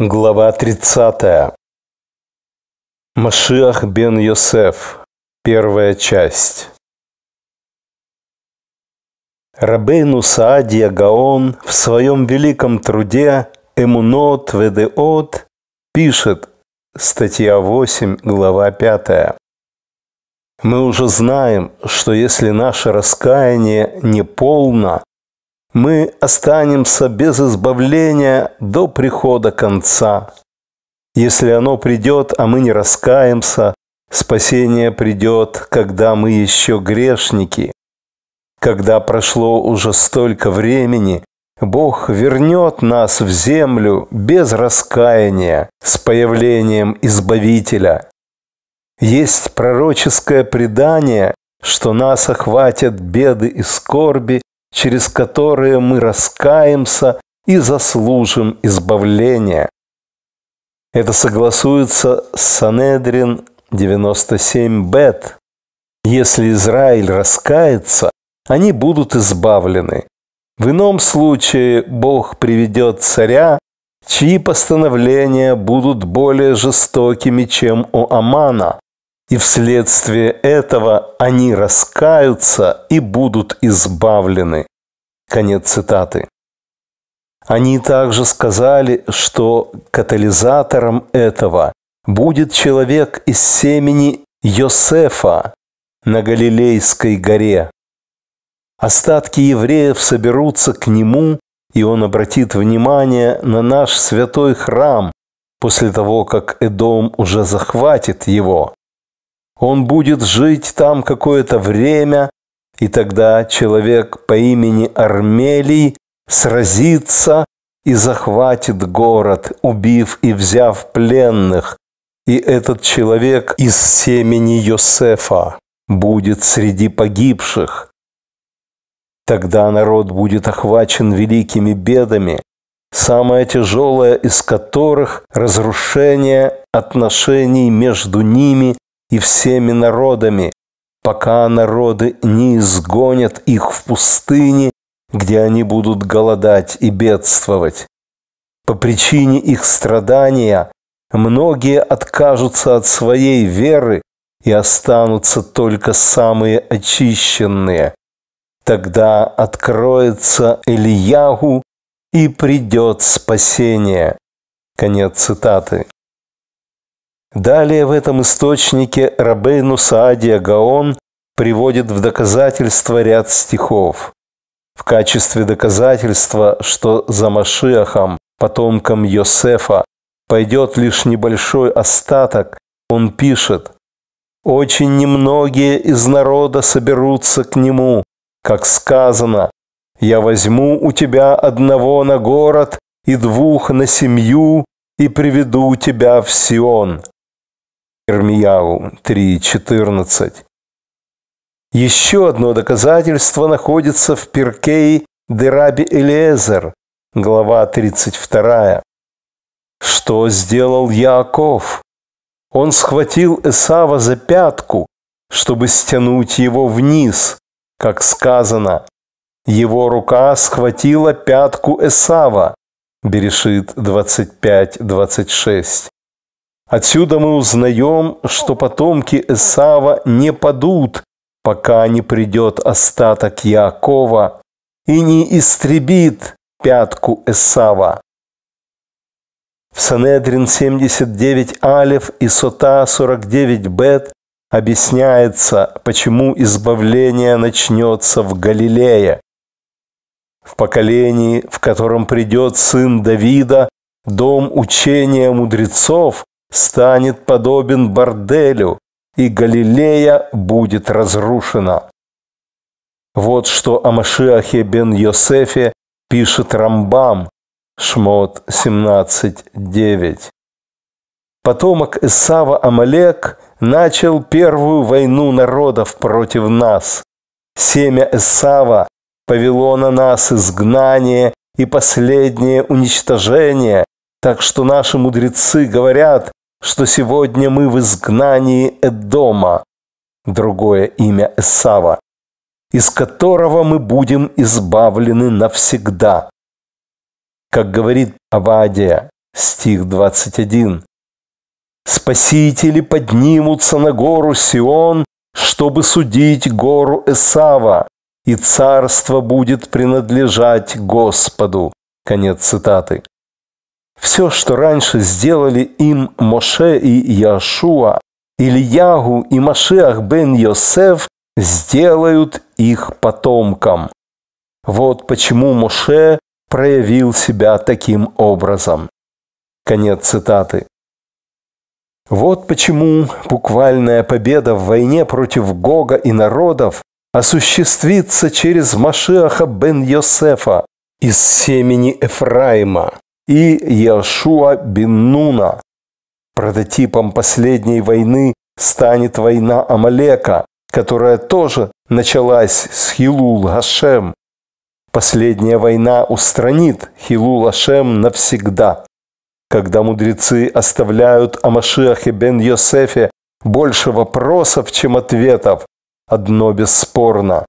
Глава 30. Машиах бен Йосеф. Первая часть. Рабейну Саадия Гаон в своем великом труде «Эмунот Ведеот» пишет, статья 8, глава 5. Мы уже знаем, что если наше раскаяние не полно, мы останемся без избавления до прихода конца. Если оно придет, а мы не раскаемся, спасение придет, когда мы еще грешники. Когда прошло уже столько времени, Бог вернет нас в землю без раскаяния с появлением Избавителя. Есть пророческое предание, что нас охватят беды и скорби, через которые мы раскаемся и заслужим избавления. Это согласуется с Санедрин 97 Бет. Если Израиль раскается, они будут избавлены. В ином случае Бог приведет царя, чьи постановления будут более жестокими, чем у Амана, и вследствие этого они раскаются и будут избавлены. Конец цитаты. Они также сказали, что катализатором этого будет человек из семени Йосефа на Галилейской горе. Остатки евреев соберутся к нему, и он обратит внимание на наш святой храм после того, как Эдом уже захватит его. Он будет жить там какое-то время, и тогда человек по имени Армелий сразится и захватит город, убив и взяв пленных. И этот человек из семени Йосефа будет среди погибших. Тогда народ будет охвачен великими бедами, самое тяжелое из которых – разрушение отношений между ними и всеми народами, пока народы не изгонят их в пустыне, где они будут голодать и бедствовать. По причине их страдания многие откажутся от своей веры и останутся только самые очищенные. Тогда откроется Ильягу и придет спасение. Конец цитаты. Далее в этом источнике Рабейну Саадия Гаон приводит в доказательство ряд стихов. В качестве доказательства, что за Машиахом, потомком Йосефа, пойдет лишь небольшой остаток, он пишет «Очень немногие из народа соберутся к нему, как сказано, я возьму у тебя одного на город и двух на семью и приведу тебя в Сион». Ирмияу 3.14. Еще одно доказательство находится в Перкей Дераби Элезер, глава 32. Что сделал Яаков? Он схватил Эсава за пятку, чтобы стянуть его вниз, как сказано. Его рука схватила пятку Эсава. Берешит 25-26. Отсюда мы узнаем, что потомки Эсава не падут, пока не придет остаток Якова и не истребит пятку Эсава. В Санедрин 79 Алев и Сота 49 Бет объясняется, почему избавление начнется в Галилее. В поколении, в котором придет сын Давида, дом учения мудрецов – станет подобен борделю, и Галилея будет разрушена. Вот что о Машиахе бен Йосефе пишет Рамбам, Шмот 17.9. Потомок Исава Амалек начал первую войну народов против нас. Семя Исава повело на нас изгнание и последнее уничтожение, так что наши мудрецы говорят, что сегодня мы в изгнании Эдома, другое имя Эсава, из которого мы будем избавлены навсегда. Как говорит Авадия, стих 21. Спасители поднимутся на гору Сион, чтобы судить гору Эсава, и царство будет принадлежать Господу. Конец цитаты. Все, что раньше сделали им Моше и Яшуа, Ильягу и Машиах бен Йосеф, сделают их потомкам. Вот почему Моше проявил себя таким образом. Конец цитаты. Вот почему буквальная победа в войне против Гога и народов осуществится через Машиаха бен Йосефа из семени Эфраима и Иошуа Бин Нуна. Прототипом последней войны станет война Амалека, которая тоже началась с Хилул-Гашем. Последняя война устранит Хилул-Гашем навсегда. Когда мудрецы оставляют о Машиахе бен Йосефе больше вопросов, чем ответов, одно бесспорно.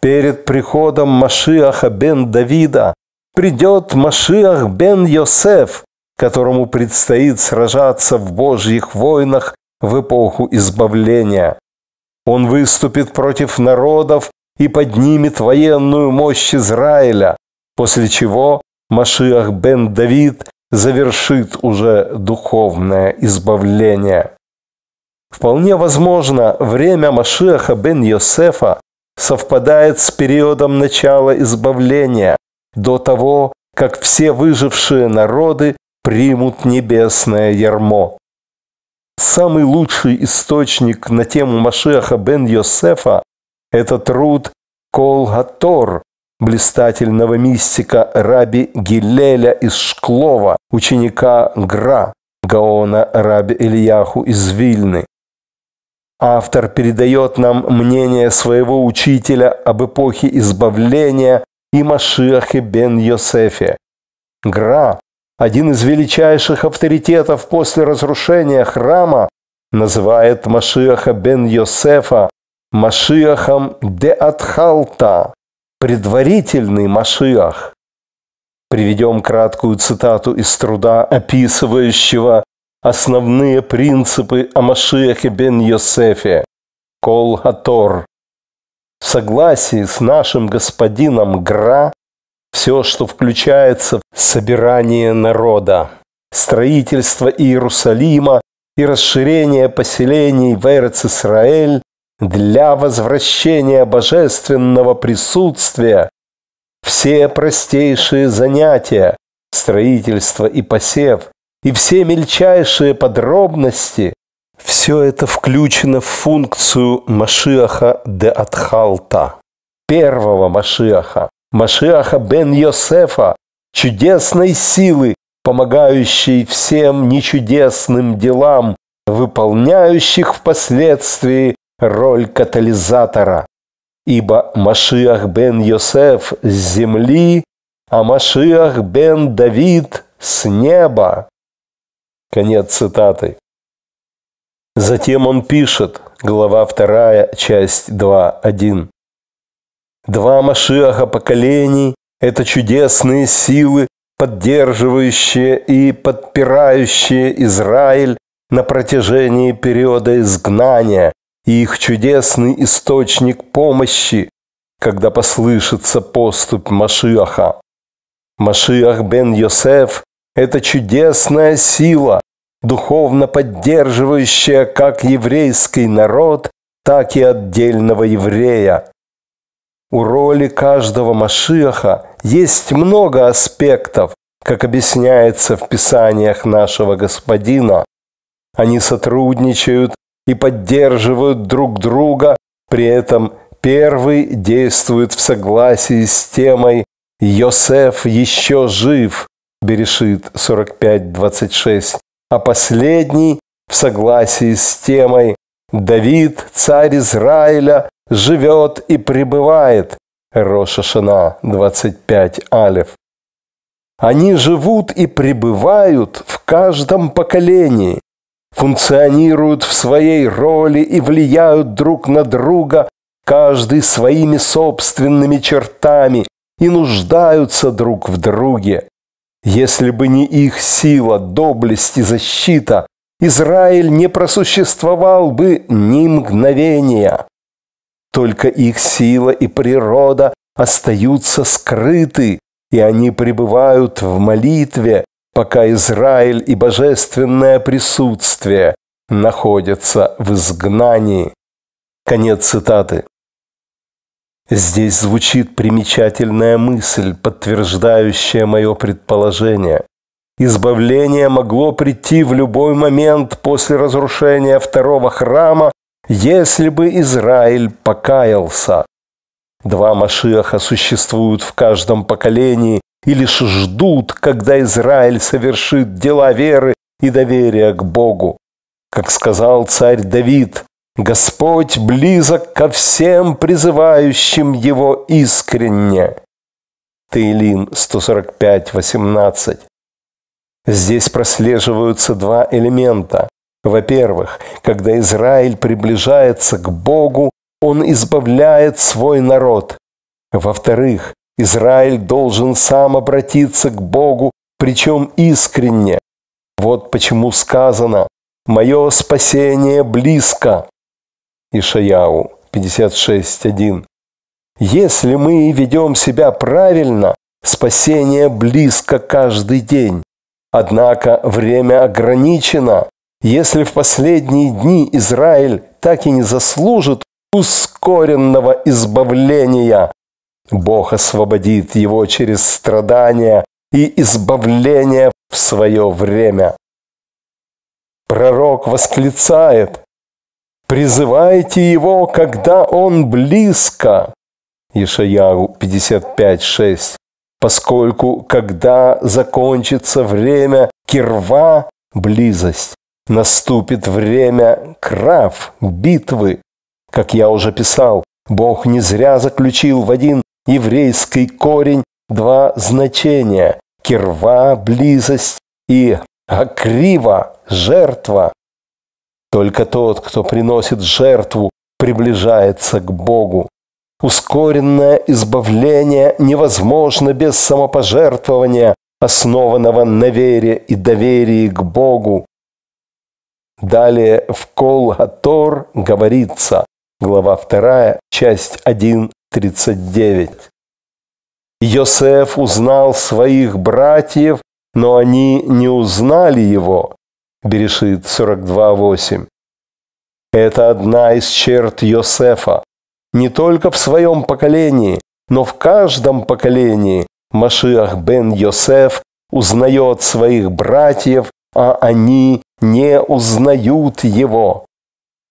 Перед приходом Машиаха бен Давида придет Машиах бен Йосеф, которому предстоит сражаться в Божьих войнах в эпоху избавления. Он выступит против народов и поднимет военную мощь Израиля, после чего Машиах бен Давид завершит уже духовное избавление. Вполне возможно, время Машиаха бен Йосефа совпадает с периодом начала избавления, до того, как все выжившие народы примут небесное ярмо. Самый лучший источник на тему Машеха бен Йосефа – это труд Кол Хатор, блистательного мистика Раби Гилеля из Шклова, ученика Гра, Гаона Раби Ильяху из Вильны. Автор передает нам мнение своего учителя об эпохе избавления и Машиахе бен Йосефе. Гра, один из величайших авторитетов после разрушения храма, называет Машиаха бен Йосефа Машиахом де Атхалта, предварительный Машиах. Приведем краткую цитату из труда, описывающего основные принципы о Машиахе бен Йосефе. Кол Хатор, в согласии с нашим господином Гра все, что включается в собирание народа, строительство Иерусалима и расширение поселений в эрец для возвращения божественного присутствия, все простейшие занятия, строительство и посев, и все мельчайшие подробности все это включено в функцию Машиаха де Атхалта, первого Машиаха, Машиаха бен Йосефа, чудесной силы, помогающей всем нечудесным делам, выполняющих впоследствии роль катализатора. Ибо Машиах бен Йосеф с земли, а Машиах бен Давид с неба. Конец цитаты. Затем он пишет, глава 2, часть 2.1. Два Машиаха поколений – это чудесные силы, поддерживающие и подпирающие Израиль на протяжении периода изгнания и их чудесный источник помощи, когда послышится поступь Машиаха. Машиах бен Йосеф – это чудесная сила, духовно поддерживающая как еврейский народ, так и отдельного еврея. У роли каждого Машиаха есть много аспектов, как объясняется в писаниях нашего Господина. Они сотрудничают и поддерживают друг друга, при этом первый действует в согласии с темой «Йосеф еще жив» Берешит 45.26, а последний в согласии с темой «Давид, царь Израиля, живет и пребывает» Роша Шана 25 Алев. Они живут и пребывают в каждом поколении, функционируют в своей роли и влияют друг на друга, каждый своими собственными чертами, и нуждаются друг в друге. Если бы не их сила, доблесть и защита, Израиль не просуществовал бы ни мгновения. Только их сила и природа остаются скрыты, и они пребывают в молитве, пока Израиль и божественное присутствие находятся в изгнании. Конец цитаты. Здесь звучит примечательная мысль, подтверждающая мое предположение. Избавление могло прийти в любой момент после разрушения второго храма, если бы Израиль покаялся. Два Машиаха существуют в каждом поколении и лишь ждут, когда Израиль совершит дела веры и доверия к Богу. Как сказал царь Давид, Господь близок ко всем призывающим Его искренне. Таилим 145.18. Здесь прослеживаются два элемента. Во-первых, когда Израиль приближается к Богу, он избавляет свой народ. Во-вторых, Израиль должен сам обратиться к Богу, причем искренне. Вот почему сказано «Мое спасение близко». Ишаяу 56.1. Если мы ведем себя правильно, спасение близко каждый день. Однако время ограничено. Если в последние дни Израиль так и не заслужит ускоренного избавления, Бог освободит его через страдания и избавление в свое время. Пророк восклицает, Призывайте его, когда он близко. Ишаяу 55.6. Поскольку, когда закончится время кирва, близость, наступит время крав, битвы. Как я уже писал, Бог не зря заключил в один еврейский корень два значения – кирва, близость и акрива, жертва. Только тот, кто приносит жертву, приближается к Богу. Ускоренное избавление невозможно без самопожертвования, основанного на вере и доверии к Богу. Далее в Колгатор говорится, глава 2, часть 1, 39. Иосиф узнал своих братьев, но они не узнали его. Берешит 42.8. Это одна из черт Йосефа. Не только в своем поколении, но в каждом поколении Машиах бен Йосеф узнает своих братьев, а они не узнают его.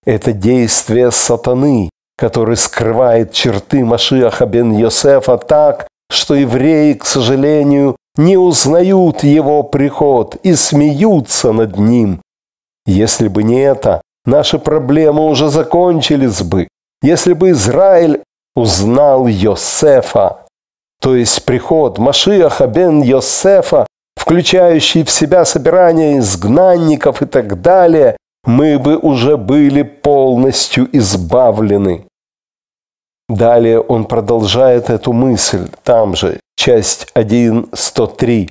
Это действие сатаны, который скрывает черты Машиаха бен Йосефа так, что евреи, к сожалению, не узнают его приход и смеются над ним. Если бы не это, наши проблемы уже закончились бы, если бы Израиль узнал Йосефа, то есть приход Машиаха бен Йосефа, включающий в себя собирание изгнанников и так далее, мы бы уже были полностью избавлены. Далее он продолжает эту мысль, там же, часть 1.103.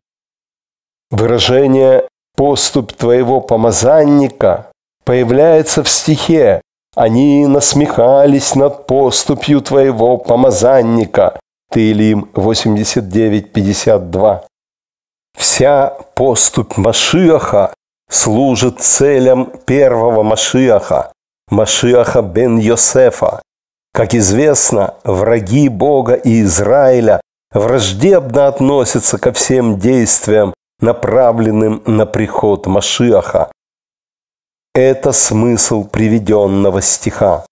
Выражение «поступ твоего помазанника» появляется в стихе «Они насмехались над поступью твоего помазанника» Таилим 89.52. Вся поступь Машиаха служит целям первого Машиаха, Машиаха бен Йосефа, как известно, враги Бога и Израиля враждебно относятся ко всем действиям, направленным на приход Машиаха. Это смысл приведенного стиха.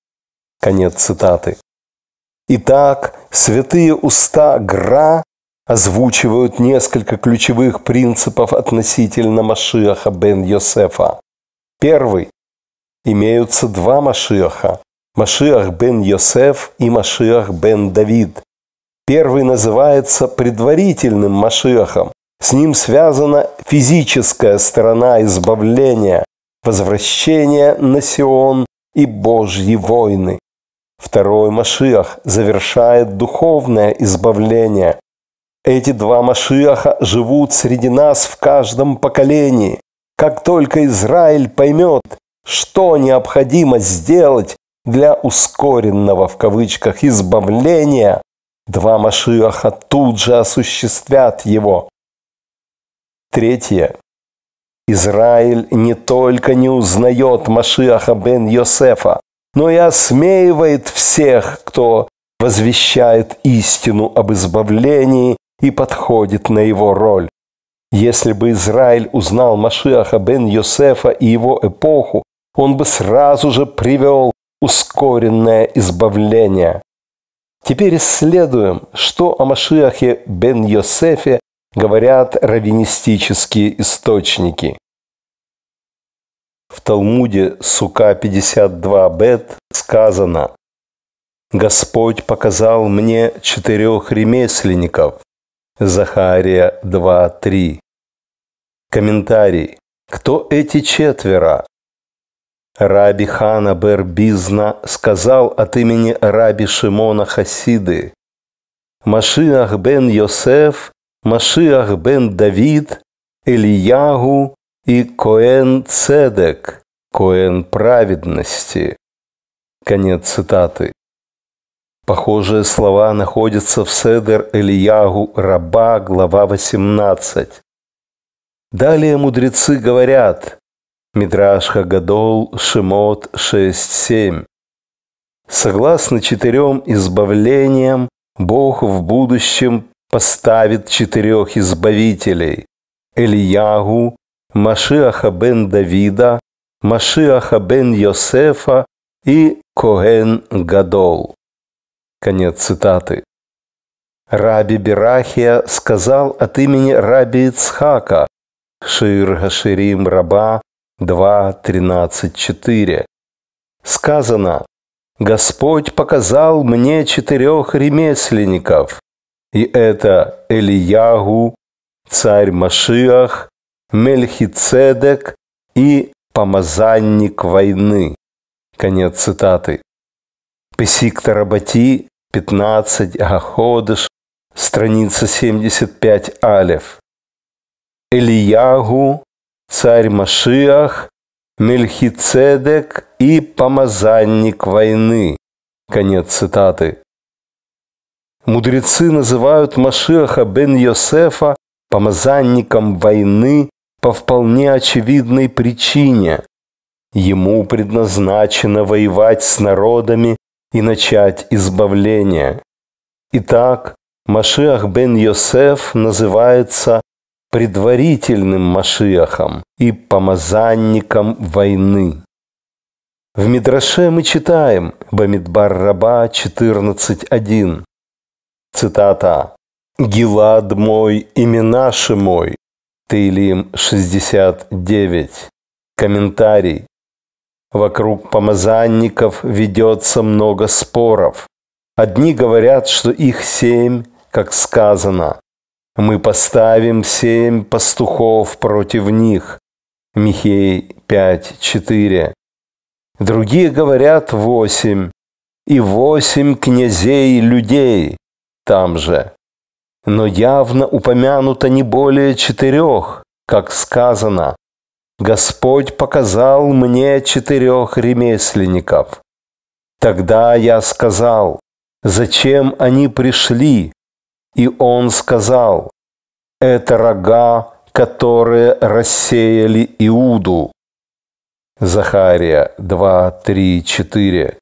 Конец цитаты. Итак, святые уста Гра озвучивают несколько ключевых принципов относительно Машиаха бен Йосефа. Первый. Имеются два Машиаха. Машиах бен Йосеф и Машиах бен Давид. Первый называется предварительным Машиахом. С ним связана физическая сторона избавления, возвращение на Сион и Божьи войны. Второй Машиах завершает духовное избавление. Эти два Машиаха живут среди нас в каждом поколении. Как только Израиль поймет, что необходимо сделать, для ускоренного в кавычках избавления, два Машиаха тут же осуществят его. Третье. Израиль не только не узнает Машиаха бен Йосефа, но и осмеивает всех, кто возвещает истину об избавлении и подходит на его роль. Если бы Израиль узнал Машиаха бен Йосефа и его эпоху, он бы сразу же привел ускоренное избавление. Теперь исследуем, что о Машиахе бен Йосефе говорят раввинистические источники. В Талмуде Сука 52 Бет сказано «Господь показал мне четырех ремесленников» Захария 2.3 Комментарий. Кто эти четверо? Раби Хана Бербизна сказал от имени Раби Шимона Хасиды, «Машиах бен Йосеф, Машиах бен Давид, Ильягу и Коэн Цедек, Коэн праведности». Конец цитаты. Похожие слова находятся в Седер Ильягу Раба, глава 18. Далее мудрецы говорят, Мидраш Хагадол, Шимот 6.7. Согласно четырем избавлениям, Бог в будущем поставит четырех избавителей – Элиягу, Машиаха бен Давида, Машиаха бен Йосефа и Коэн Гадол. Конец цитаты. Раби Берахия сказал от имени Раби Ицхака, Шир Гаширим Раба, 2.13.4. Сказано, «Господь показал мне четырех ремесленников, и это Элиягу, царь Машиах, Мельхицедек и помазанник войны». Конец цитаты. Песик Тарабати, 15, Аходыш, страница 75, Алев. Элиягу, царь Машиах, Мельхицедек и помазанник войны. Конец цитаты. Мудрецы называют Машиаха бен Йосефа помазанником войны по вполне очевидной причине. Ему предназначено воевать с народами и начать избавление. Итак, Машиах бен Йосеф называется предварительным Машиахом и помазанником войны. В Мидраше мы читаем Бамидбар Раба 14.1. Цитата. «Гилад мой и Минаши мой». Тейлим 69. Комментарий. Вокруг помазанников ведется много споров. Одни говорят, что их семь, как сказано, мы поставим семь пастухов против них. Михей 5.4. Другие говорят восемь. И восемь князей людей там же. Но явно упомянуто не более четырех, как сказано. Господь показал мне четырех ремесленников. Тогда я сказал, зачем они пришли, и он сказал, это рога, которые рассеяли Иуду. Захария 2, 3, 4.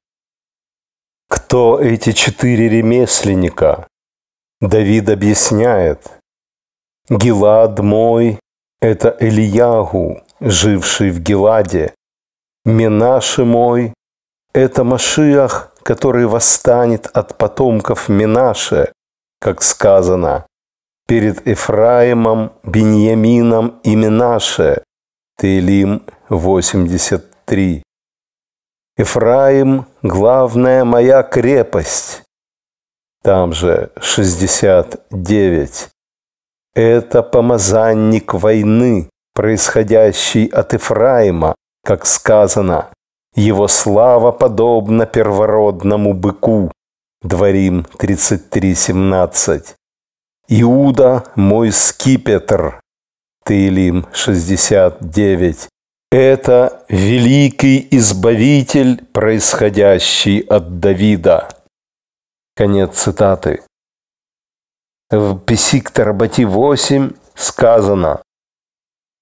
Кто эти четыре ремесленника? Давид объясняет. Гилад мой – это Элиягу, живший в Гиладе. Менаше мой – это Машиах, который восстанет от потомков Менаше – как сказано, «Перед Ефраимом, Беньямином имя наше» Тейлим 83. Ефраим – главная моя крепость. Там же 69. Это помазанник войны, происходящий от Ефраима, как сказано, его слава подобна первородному быку. Дворим 33.17. Иуда – мой скипетр. Таилим 69. Это великий избавитель, происходящий от Давида. Конец цитаты. В Песик Тарабати 8 сказано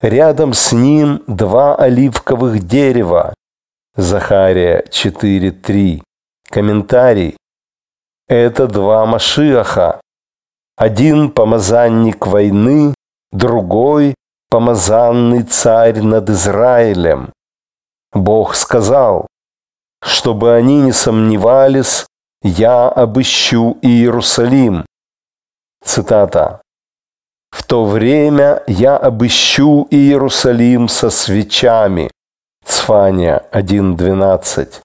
«Рядом с ним два оливковых дерева» Захария 4.3. Комментарий. Это два Машиаха. Один помазанник войны, другой помазанный царь над Израилем. Бог сказал, чтобы они не сомневались, я обыщу Иерусалим. Цитата. В то время я обыщу Иерусалим со свечами. Цфания 1.12.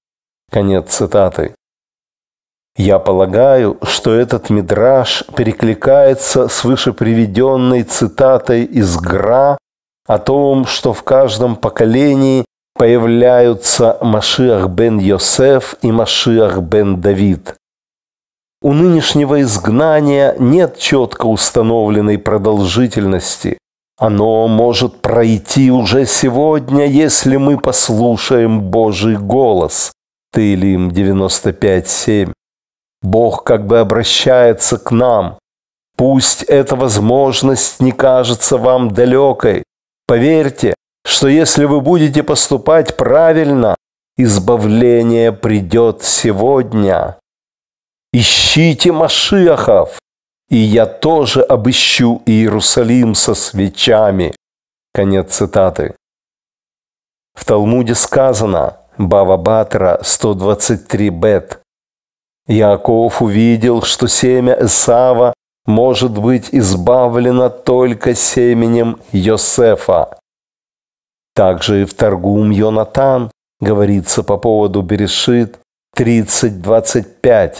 Конец цитаты. Я полагаю, что этот мидраж перекликается с вышеприведенной цитатой из Гра о том, что в каждом поколении появляются Машиах бен Йосеф и Машиах бен Давид. У нынешнего изгнания нет четко установленной продолжительности. Оно может пройти уже сегодня, если мы послушаем Божий голос. Ты Илим 95.7. Бог как бы обращается к нам. Пусть эта возможность не кажется вам далекой. Поверьте, что если вы будете поступать правильно, избавление придет сегодня. Ищите Машиахов, и я тоже обыщу Иерусалим со свечами. Конец цитаты. В Талмуде сказано, Бава Батра 123 бет, Яков увидел, что семя Исава может быть избавлено только семенем Йосефа. Также и в Торгум Йонатан говорится по поводу Берешит 30.25.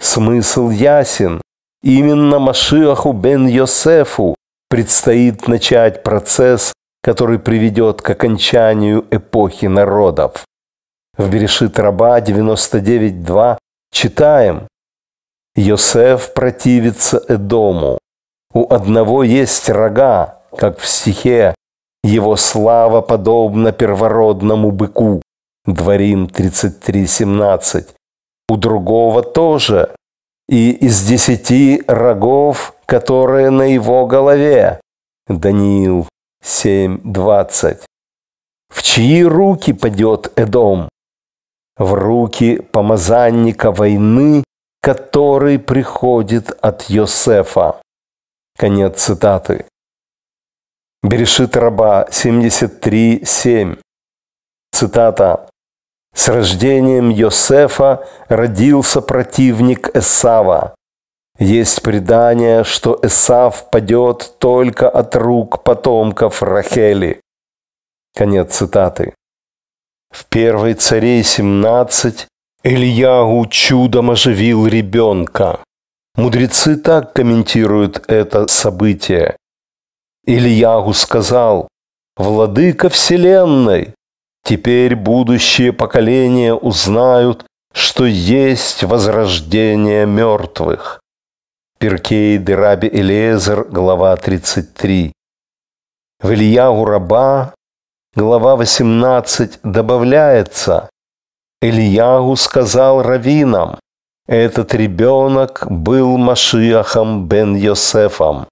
Смысл ясен. Именно Машиаху бен Йосефу предстоит начать процесс, который приведет к окончанию эпохи народов. В Берешит Раба 99.2 Читаем. Йосеф противится Эдому. У одного есть рога, как в стихе. Его слава подобна первородному быку. Дворим 33.17. У другого тоже. И из десяти рогов, которые на его голове. Даниил 7.20. В чьи руки падет Эдом? в руки помазанника войны, который приходит от Йосефа. Конец цитаты. Берешит раба 73.7. Цитата. «С рождением Йосефа родился противник Эсава. Есть предание, что Эсав падет только от рук потомков Рахели». Конец цитаты. В первой царей 17 Ильягу чудом оживил ребенка. Мудрецы так комментируют это событие. Ильягу сказал, «Владыка Вселенной, теперь будущие поколения узнают, что есть возрождение мертвых». Перкей Дераби Элезер, глава 33. В Ильягу раба глава 18, добавляется «Ильягу сказал раввинам, этот ребенок был Машиахом бен Йосефом».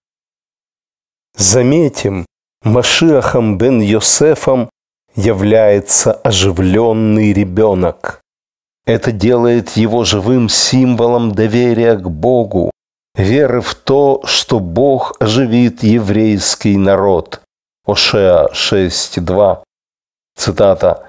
Заметим, Машиахом бен Йосефом является оживленный ребенок. Это делает его живым символом доверия к Богу, веры в то, что Бог оживит еврейский народ. Ошеа 6.2, цитата,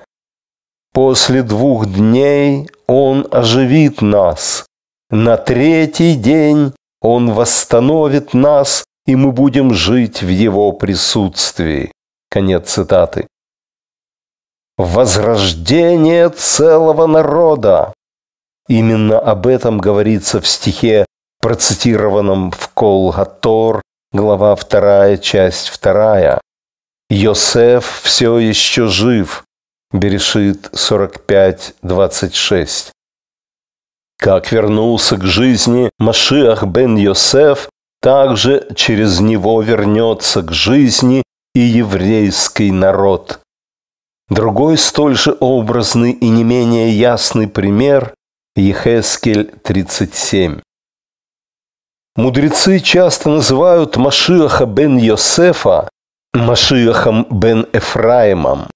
«После двух дней Он оживит нас, на третий день Он восстановит нас, и мы будем жить в Его присутствии». Конец цитаты. Возрождение целого народа. Именно об этом говорится в стихе, процитированном в Колгатор, глава 2, часть 2. Йосеф все еще жив. Берешит 45.26. Как вернулся к жизни Машиах бен Йосеф, также через него вернется к жизни и еврейский народ. Другой столь же образный и не менее ясный пример – Ехескель 37. Мудрецы часто называют Машиаха бен Йосефа Машиахом бен Эфраимом.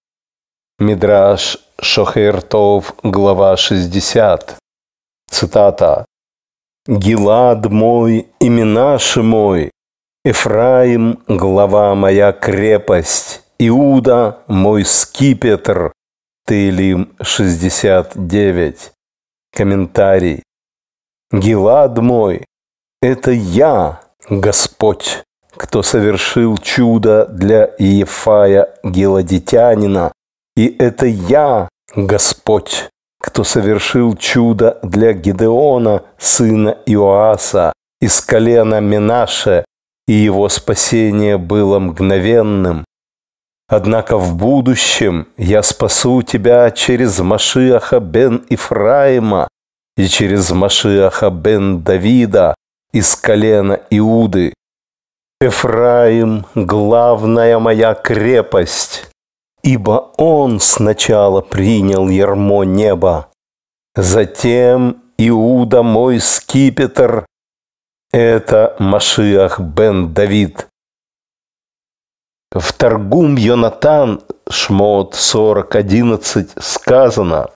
Мидраш Шохертов, глава 60. Цитата. «Гилад мой, и Минаши мой, Эфраим, глава моя крепость, Иуда, мой скипетр». Тейлим 69. Комментарий. «Гилад мой, это я, Господь» кто совершил чудо для Ефая Геладитянина? и это я, Господь, кто совершил чудо для Гедеона, сына Иоаса, из колена Менаше, и его спасение было мгновенным. Однако в будущем я спасу тебя через Машиаха бен Ифраима и через Машиаха бен Давида из колена Иуды, Эфраим – главная моя крепость, ибо он сначала принял ермо неба, затем Иуда мой скипетр – это Машиах бен Давид. В Торгум Йонатан, Шмот 40.11, сказано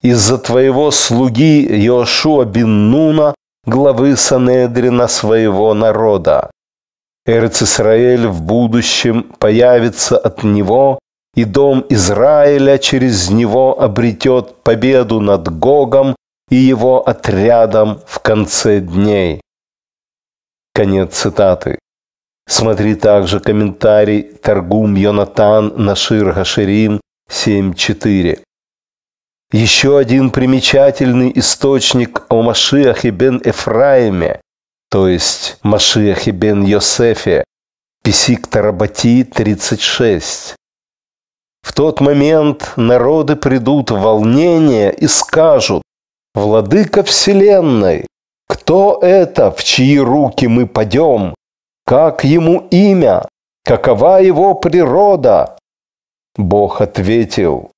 «Из-за твоего слуги Йошуа Бин Нуна, главы Санедрина своего народа, Эрцисраэль в будущем появится от него, и дом Израиля через него обретет победу над Гогом и его отрядом в конце дней. Конец цитаты. Смотри также комментарий Торгум Йонатан Нашир Гаширим 7.4. Еще один примечательный источник о Машиахе бен Эфраиме то есть и бен Йосефе, Писик Тарабати 36. В тот момент народы придут в волнение и скажут, «Владыка Вселенной, кто это, в чьи руки мы падем? Как ему имя? Какова его природа?» Бог ответил,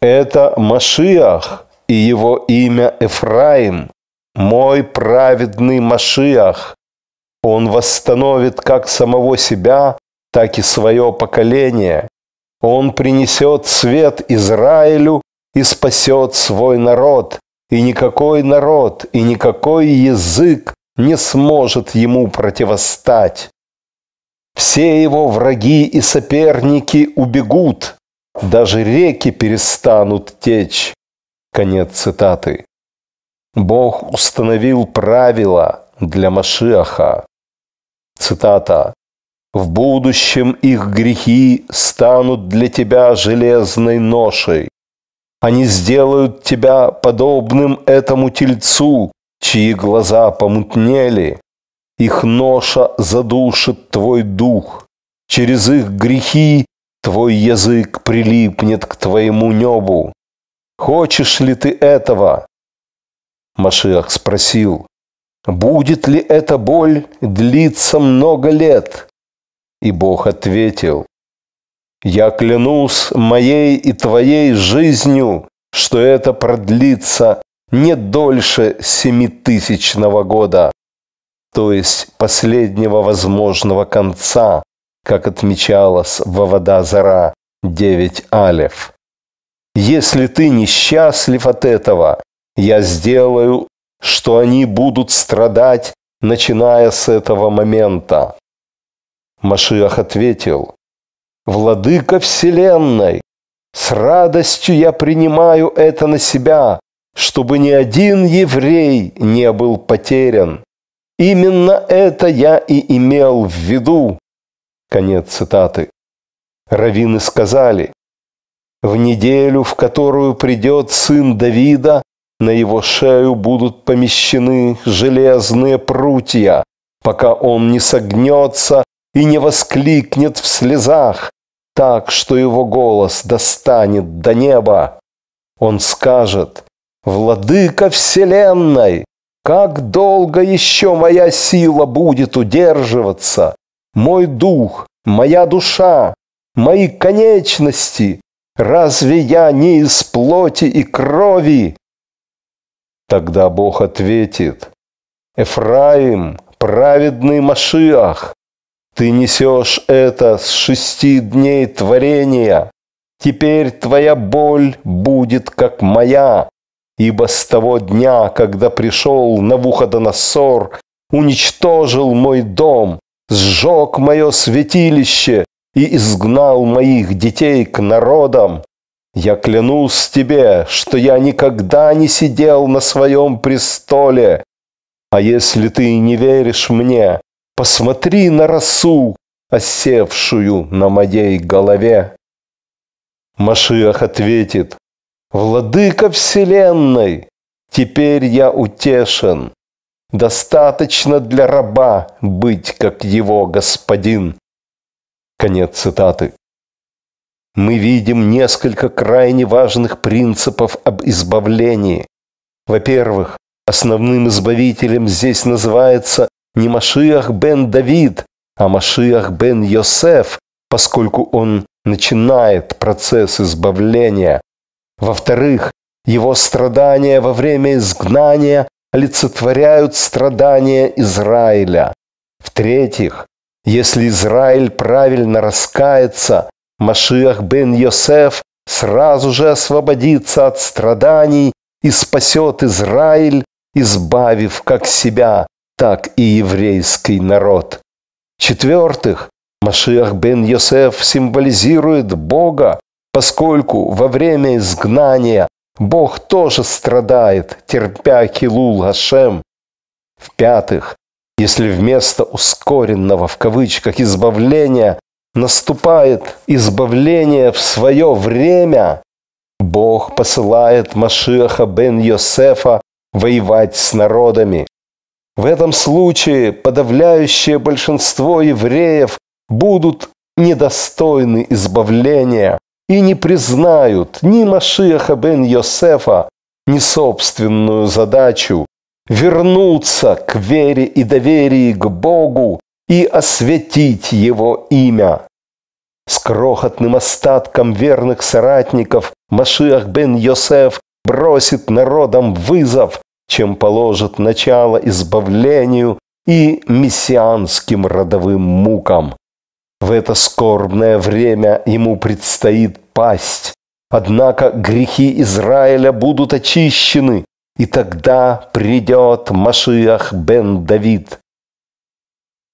«Это Машиах, и его имя Эфраим, мой праведный Машиах. Он восстановит как самого себя, так и свое поколение. Он принесет свет Израилю и спасет свой народ. И никакой народ, и никакой язык не сможет ему противостать. Все его враги и соперники убегут, даже реки перестанут течь. Конец цитаты. Бог установил правила для Машиаха. Цитата. «В будущем их грехи станут для тебя железной ношей. Они сделают тебя подобным этому тельцу, чьи глаза помутнели. Их ноша задушит твой дух. Через их грехи твой язык прилипнет к твоему небу. Хочешь ли ты этого? Машиах спросил, «Будет ли эта боль длиться много лет?» И Бог ответил, «Я клянусь моей и твоей жизнью, что это продлится не дольше семитысячного года, то есть последнего возможного конца, как отмечалось в вода зара 9 алев. Если ты несчастлив от этого, я сделаю, что они будут страдать, начиная с этого момента. Машиах ответил, «Владыка Вселенной, с радостью я принимаю это на себя, чтобы ни один еврей не был потерян. Именно это я и имел в виду». Конец цитаты. Равины сказали, «В неделю, в которую придет сын Давида, на его шею будут помещены железные прутья, пока он не согнется и не воскликнет в слезах, так, что его голос достанет до неба. Он скажет, «Владыка Вселенной, как долго еще моя сила будет удерживаться? Мой дух, моя душа, мои конечности, разве я не из плоти и крови?» Тогда Бог ответит, «Эфраим, праведный Машиах, ты несешь это с шести дней творения. Теперь твоя боль будет как моя, ибо с того дня, когда пришел на Навуходоносор, уничтожил мой дом, сжег мое святилище и изгнал моих детей к народам, я клянусь тебе, что я никогда не сидел на своем престоле. А если ты не веришь мне, посмотри на росу, осевшую на моей голове. Машиах ответит, «Владыка Вселенной, теперь я утешен. Достаточно для раба быть, как его господин». Конец цитаты мы видим несколько крайне важных принципов об избавлении. Во-первых, основным избавителем здесь называется не Машиах бен Давид, а Машиах бен Йосеф, поскольку он начинает процесс избавления. Во-вторых, его страдания во время изгнания олицетворяют страдания Израиля. В-третьих, если Израиль правильно раскается, Машиах бен Йосеф сразу же освободится от страданий и спасет Израиль, избавив как себя, так и еврейский народ. четвертых Машиах бен Йосеф символизирует Бога, поскольку во время изгнания Бог тоже страдает, терпя Хилул Гашем. В-пятых, если вместо ускоренного в кавычках избавления наступает избавление в свое время, Бог посылает Машиаха бен Йосефа воевать с народами. В этом случае подавляющее большинство евреев будут недостойны избавления и не признают ни Машиаха бен Йосефа, ни собственную задачу вернуться к вере и доверии к Богу и осветить Его имя. С крохотным остатком верных соратников Машиах бен Йосеф бросит народам вызов, чем положит начало избавлению и мессианским родовым мукам. В это скорбное время ему предстоит пасть. Однако грехи Израиля будут очищены, и тогда придет Машиах бен Давид.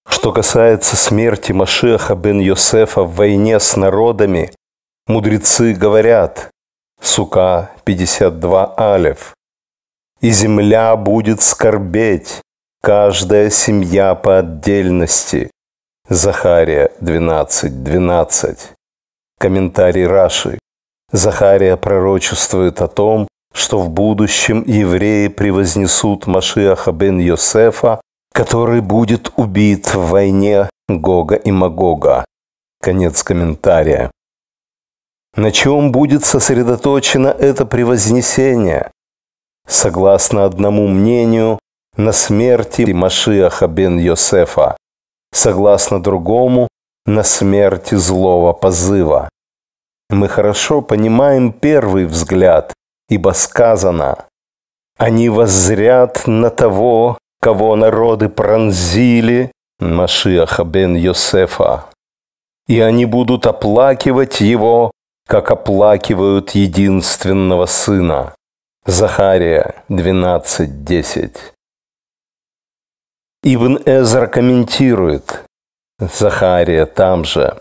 Что касается смерти Машеха бен Йосефа в войне с народами, мудрецы говорят, Сука 52 Алев, «И земля будет скорбеть, каждая семья по отдельности». Захария 12.12. 12. Комментарий Раши. Захария пророчествует о том, что в будущем евреи превознесут Машиаха бен Йосефа который будет убит в войне Гога и Магога. Конец комментария. На чем будет сосредоточено это превознесение? Согласно одному мнению, на смерти Машиаха бен Йосефа. Согласно другому, на смерти злого позыва. Мы хорошо понимаем первый взгляд, ибо сказано, «Они воззрят на того, кого народы пронзили, Машиаха бен Йосефа. И они будут оплакивать его, как оплакивают единственного сына. Захария 12.10. Ибн Эзра комментирует, Захария там же,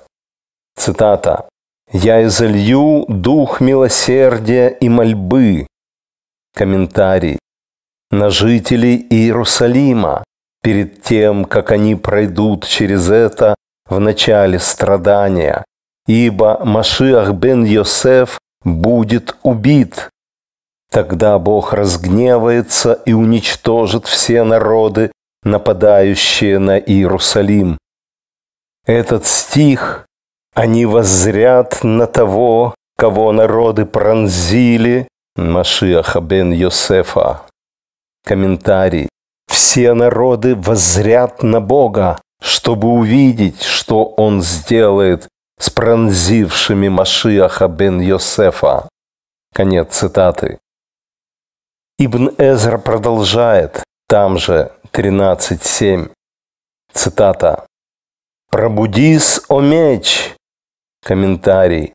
цитата, «Я изолью дух милосердия и мольбы». Комментарий на жителей Иерусалима перед тем, как они пройдут через это в начале страдания, ибо Машиах бен Йосеф будет убит. Тогда Бог разгневается и уничтожит все народы, нападающие на Иерусалим. Этот стих «Они воззрят на того, кого народы пронзили» Машиаха бен Йосефа. Комментарий. Все народы воззрят на Бога, чтобы увидеть, что Он сделает с пронзившими Машиаха бен Йосефа. Конец цитаты. Ибн Эзра продолжает, там же 13.7. Цитата. «Пробудись, о меч!» Комментарий.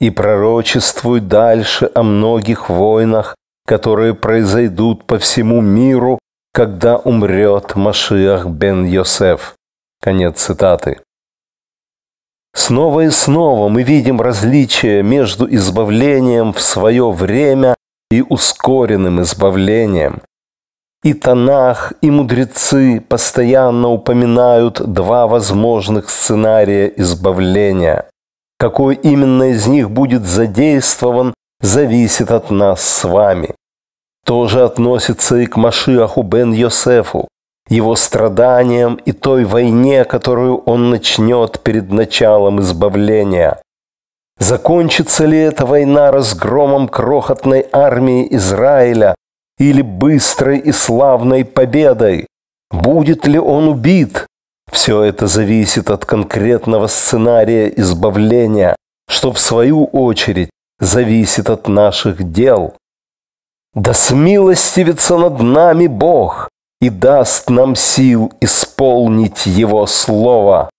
«И пророчествуй дальше о многих войнах которые произойдут по всему миру, когда умрет Машиах бен Йосеф. Конец цитаты. Снова и снова мы видим различия между избавлением в свое время и ускоренным избавлением. И Танах, и мудрецы постоянно упоминают два возможных сценария избавления. Какой именно из них будет задействован, зависит от нас с вами тоже относится и к Машиаху бен Йосефу, его страданиям и той войне, которую он начнет перед началом избавления. Закончится ли эта война разгромом крохотной армии Израиля или быстрой и славной победой? Будет ли он убит? Все это зависит от конкретного сценария избавления, что в свою очередь зависит от наших дел. Да смилостивится над нами Бог и даст нам сил исполнить Его Слово.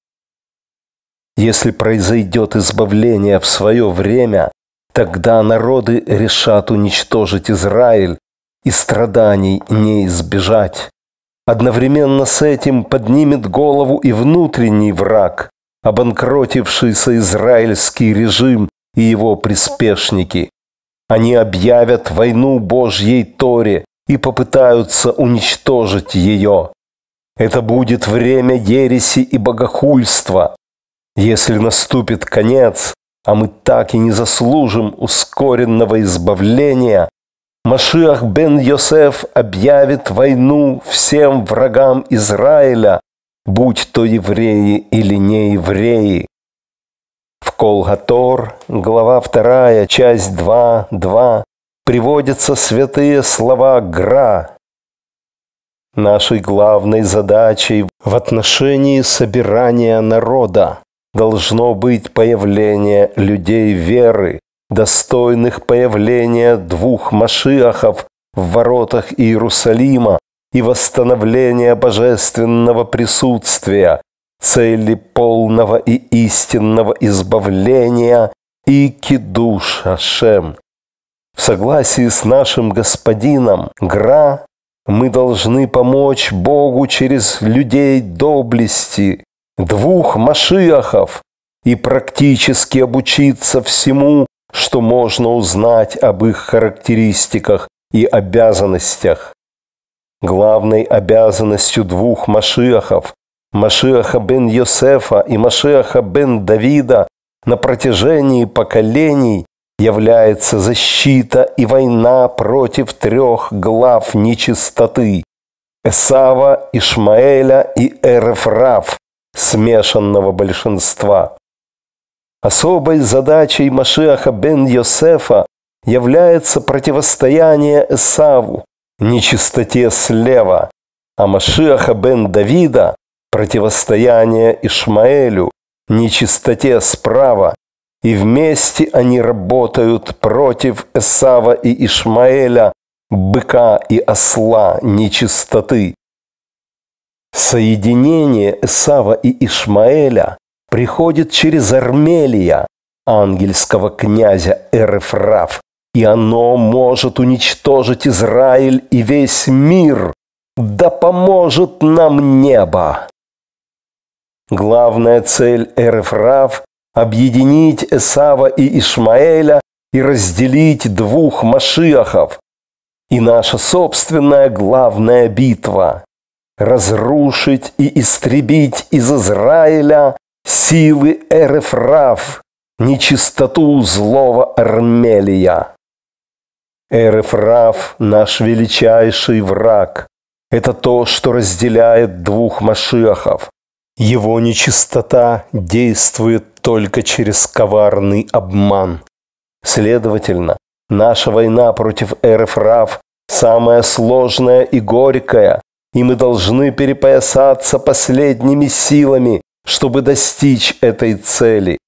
Если произойдет избавление в свое время, тогда народы решат уничтожить Израиль и страданий не избежать. Одновременно с этим поднимет голову и внутренний враг, обанкротившийся израильский режим и его приспешники. Они объявят войну Божьей Торе и попытаются уничтожить ее. Это будет время ереси и богохульства. Если наступит конец, а мы так и не заслужим ускоренного избавления, Машиах бен Йосеф объявит войну всем врагам Израиля, будь то евреи или не евреи. Колгатор, глава 2, часть 2, 2, приводятся святые слова Гра. Нашей главной задачей в отношении собирания народа должно быть появление людей веры, достойных появления двух Машиахов в воротах Иерусалима и восстановления божественного присутствия цели полного и истинного избавления и кидуш Ашем. В согласии с нашим Господином Гра мы должны помочь Богу через людей доблести, двух Машиахов и практически обучиться всему, что можно узнать об их характеристиках и обязанностях. Главной обязанностью двух Машиахов Машиаха бен Йосефа и Машиаха бен Давида на протяжении поколений является защита и война против трех глав нечистоты – Эсава, Ишмаэля и Эрефраф, смешанного большинства. Особой задачей Машиаха бен Йосефа является противостояние Эсаву, нечистоте слева, а Машиаха бен Давида противостояние Ишмаэлю, нечистоте справа, и вместе они работают против Эсава и Ишмаэля, быка и осла нечистоты. Соединение Эсава и Ишмаэля приходит через Армелия, ангельского князя Эрефраф, и оно может уничтожить Израиль и весь мир. Да поможет нам небо! Главная цель Эрефрав – объединить Эсава и Ишмаэля и разделить двух Машиахов. И наша собственная главная битва – разрушить и истребить из Израиля силы Эрефрав, нечистоту злого Армелия. Эрефрав – наш величайший враг. Это то, что разделяет двух Машиахов. Его нечистота действует только через коварный обман. Следовательно, наша война против РФРАФ самая сложная и горькая, и мы должны перепоясаться последними силами, чтобы достичь этой цели.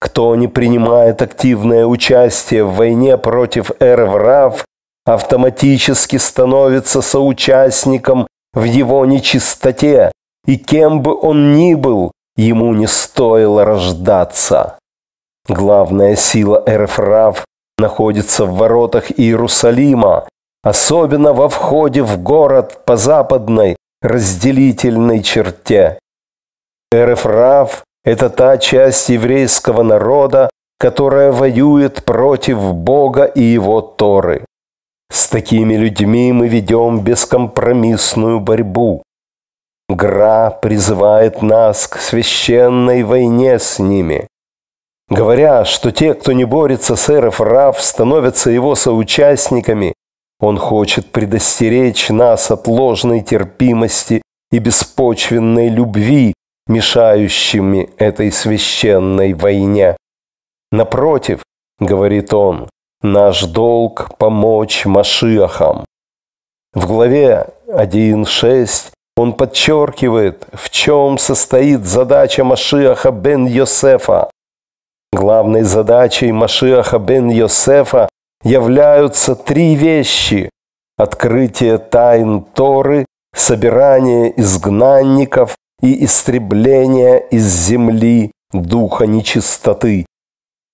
Кто не принимает активное участие в войне против РФРАФ, автоматически становится соучастником в его нечистоте и кем бы он ни был, ему не стоило рождаться. Главная сила Эрефрав находится в воротах Иерусалима, особенно во входе в город по западной разделительной черте. Эрефрав – это та часть еврейского народа, которая воюет против Бога и его Торы. С такими людьми мы ведем бескомпромиссную борьбу. Гра призывает нас к священной войне с ними, говоря, что те, кто не борется с эров Раф, становятся его соучастниками. Он хочет предостеречь нас от ложной терпимости и беспочвенной любви, мешающими этой священной войне. Напротив, говорит он, наш долг помочь Машиахам. В главе 1.6 он подчеркивает, в чем состоит задача Машиаха бен Йосефа. Главной задачей Машиаха бен Йосефа являются три вещи – открытие тайн Торы, собирание изгнанников и истребление из земли духа нечистоты.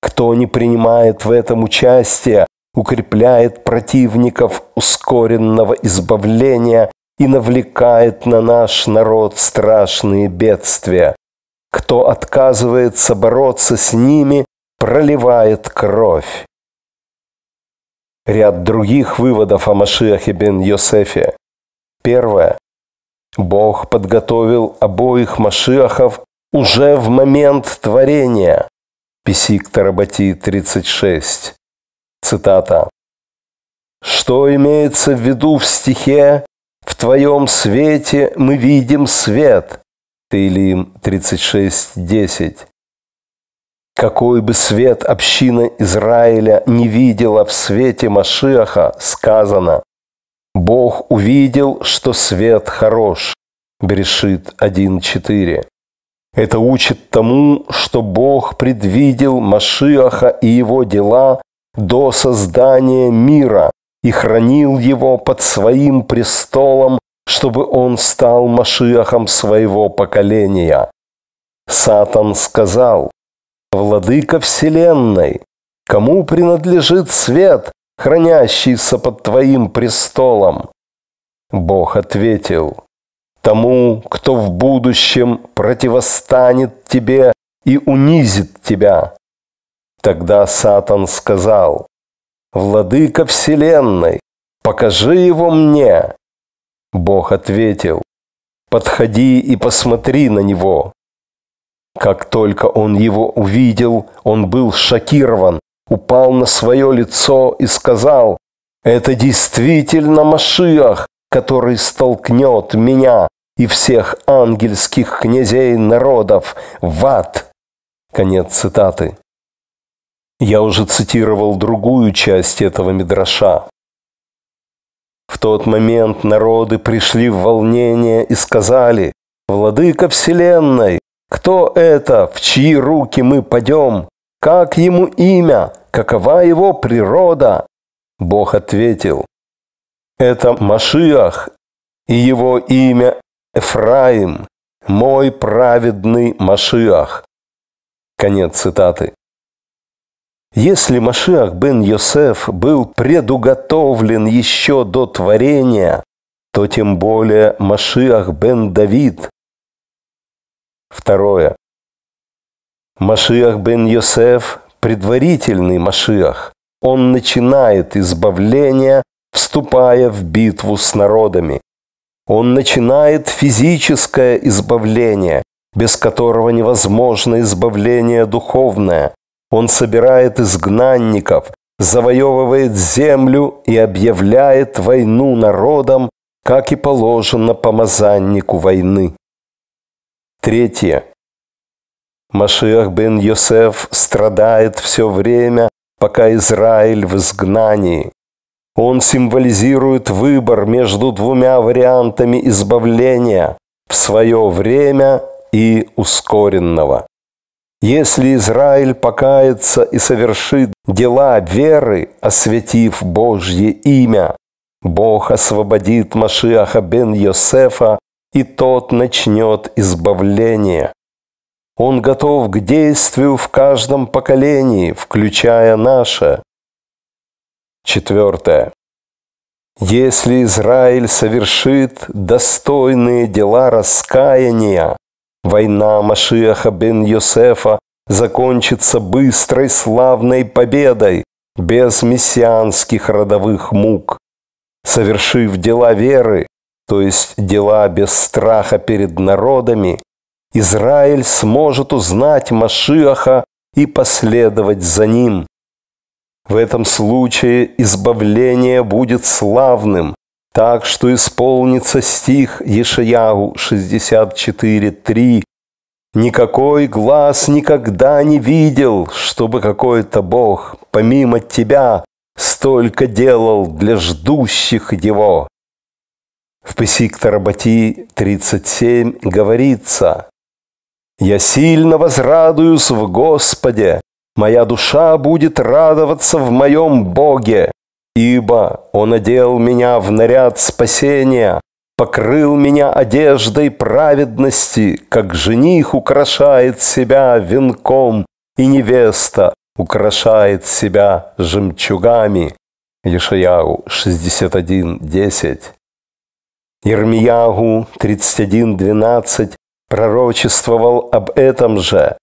Кто не принимает в этом участие, укрепляет противников ускоренного избавления и навлекает на наш народ страшные бедствия. Кто отказывается бороться с ними, проливает кровь. Ряд других выводов о Машиахе бен Йосефе. Первое. Бог подготовил обоих Машиахов уже в момент творения. Писик Тарабати 36. Цитата. Что имеется в виду в стихе в Твоем свете мы видим свет. Таилим 36.10. Какой бы свет община Израиля не видела в свете Машиаха, сказано, Бог увидел, что свет хорош. Берешит 1.4. Это учит тому, что Бог предвидел Машиаха и его дела до создания мира, и хранил его под своим престолом, чтобы он стал Машиахом своего поколения. Сатан сказал, «Владыка Вселенной, кому принадлежит свет, хранящийся под твоим престолом?» Бог ответил, «Тому, кто в будущем противостанет тебе и унизит тебя». Тогда Сатан сказал, «Владыка Вселенной, покажи его мне!» Бог ответил, «Подходи и посмотри на него». Как только он его увидел, он был шокирован, упал на свое лицо и сказал, «Это действительно Машиах, который столкнет меня и всех ангельских князей народов в ад». Конец цитаты. Я уже цитировал другую часть этого мидраша. В тот момент народы пришли в волнение и сказали, «Владыка Вселенной, кто это, в чьи руки мы пойдем? Как ему имя? Какова его природа?» Бог ответил, «Это Машиах, и его имя Эфраим, мой праведный Машиах». Конец цитаты. Если Машиах бен Йосеф был предуготовлен еще до творения, то тем более Машиах бен Давид. Второе. Машиах бен Йосеф – предварительный Машиах. Он начинает избавление, вступая в битву с народами. Он начинает физическое избавление, без которого невозможно избавление духовное. Он собирает изгнанников, завоевывает землю и объявляет войну народам, как и положено помазаннику войны. Третье. Машиах бен Йосеф страдает все время, пока Израиль в изгнании. Он символизирует выбор между двумя вариантами избавления – в свое время и ускоренного. Если Израиль покается и совершит дела веры, осветив Божье имя, Бог освободит Машиаха бен Йосефа, и тот начнет избавление. Он готов к действию в каждом поколении, включая наше. Четвертое. Если Израиль совершит достойные дела раскаяния, Война Машиаха бен Йосефа закончится быстрой славной победой, без мессианских родовых мук. Совершив дела веры, то есть дела без страха перед народами, Израиль сможет узнать Машиаха и последовать за ним. В этом случае избавление будет славным, так что исполнится стих Ешаяу 64.3. «Никакой глаз никогда не видел, чтобы какой-то Бог помимо тебя столько делал для ждущих его». В Песик-Тарабати 37 говорится, «Я сильно возрадуюсь в Господе, моя душа будет радоваться в моем Боге, Ибо Он одел меня в наряд спасения, покрыл меня одеждой праведности, как жених украшает себя венком, и невеста украшает себя жемчугами. Ешаяу 61.10 Ирмиягу 31.12 пророчествовал об этом же.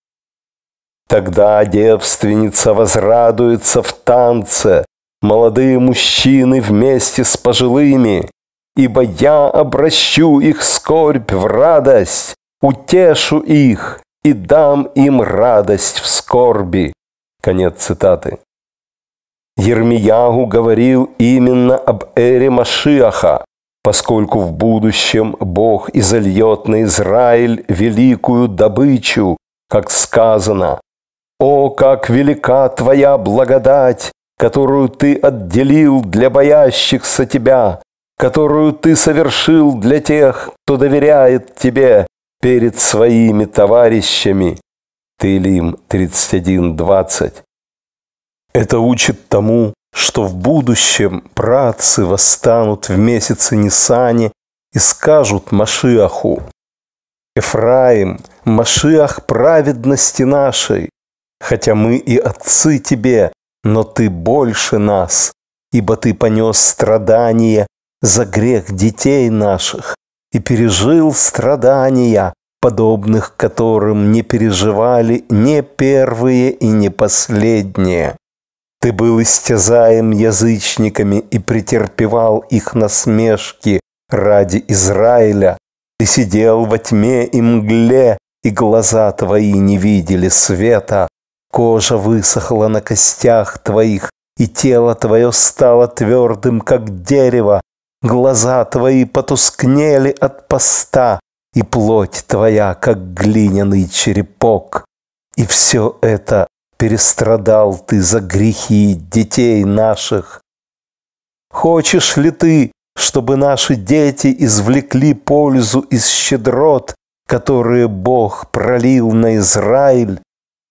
Тогда девственница возрадуется в танце, молодые мужчины вместе с пожилыми, ибо я обращу их скорбь в радость, утешу их и дам им радость в скорби». Конец цитаты. Ермиягу говорил именно об эре Машиаха, поскольку в будущем Бог изольет на Израиль великую добычу, как сказано, «О, как велика Твоя благодать, которую ты отделил для боящихся тебя, которую ты совершил для тех, кто доверяет тебе перед своими товарищами. Таилим 31.20. Это учит тому, что в будущем працы восстанут в месяце Нисане и скажут Машиаху, «Эфраим, Машиах праведности нашей, хотя мы и отцы тебе, но ты больше нас, ибо ты понес страдания за грех детей наших и пережил страдания, подобных которым не переживали ни первые и ни последние. Ты был истязаем язычниками и претерпевал их насмешки ради Израиля. Ты сидел во тьме и мгле, и глаза твои не видели света. Кожа высохла на костях твоих, и тело твое стало твердым, как дерево. Глаза твои потускнели от поста, и плоть твоя, как глиняный черепок. И все это перестрадал ты за грехи детей наших. Хочешь ли ты, чтобы наши дети извлекли пользу из щедрот, которые Бог пролил на Израиль,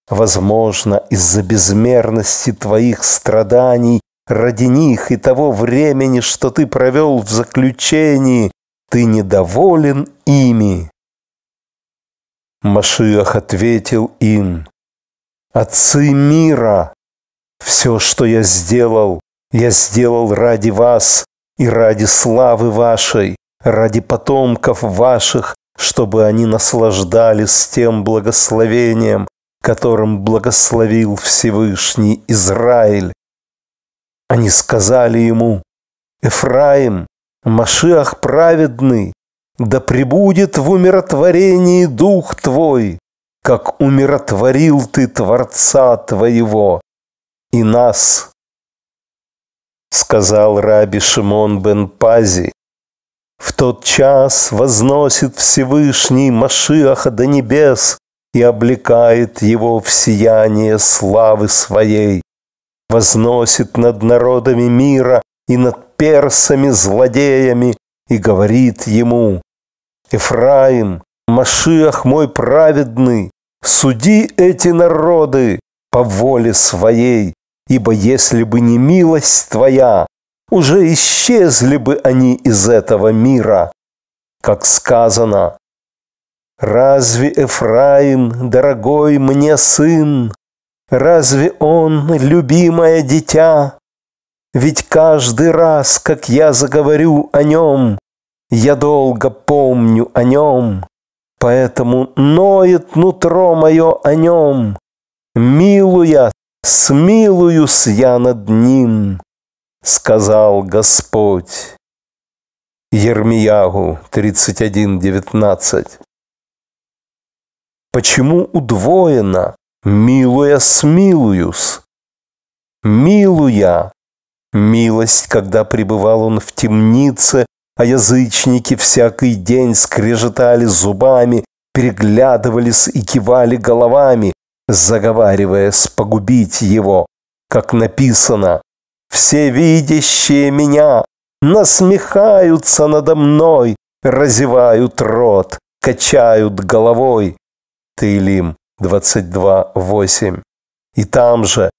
Возможно, из-за безмерности твоих страданий ради них и того времени, что ты провел в заключении, ты недоволен ими. Машиах ответил им, «Отцы мира, все, что я сделал, я сделал ради вас и ради славы вашей, ради потомков ваших, чтобы они наслаждались тем благословением, которым благословил Всевышний Израиль. Они сказали ему, Эфраим, Машиах праведный, да пребудет в умиротворении дух твой, как умиротворил ты Творца твоего и нас. Сказал раби Шимон бен Пази, в тот час возносит Всевышний Машиаха до небес и облекает его в сияние славы своей, возносит над народами мира и над персами злодеями и говорит ему, «Эфраим, Машиах мой праведный, суди эти народы по воле своей, ибо если бы не милость твоя, уже исчезли бы они из этого мира». Как сказано, Разве Эфраим, дорогой мне сын, Разве он, любимое дитя? Ведь каждый раз, как я заговорю о нем, Я долго помню о нем, Поэтому ноет нутро мое о нем, Милуя, смилуюсь я над ним, Сказал Господь. Ермиягу 31.19 Почему удвоено? Милуя смилуюс. Милуя. Милость, когда пребывал он в темнице, а язычники всякий день скрежетали зубами, переглядывались и кивали головами, заговариваясь погубить его, как написано «Все видящие меня насмехаются надо мной, разевают рот, качают головой, Таилим 22.8. И там же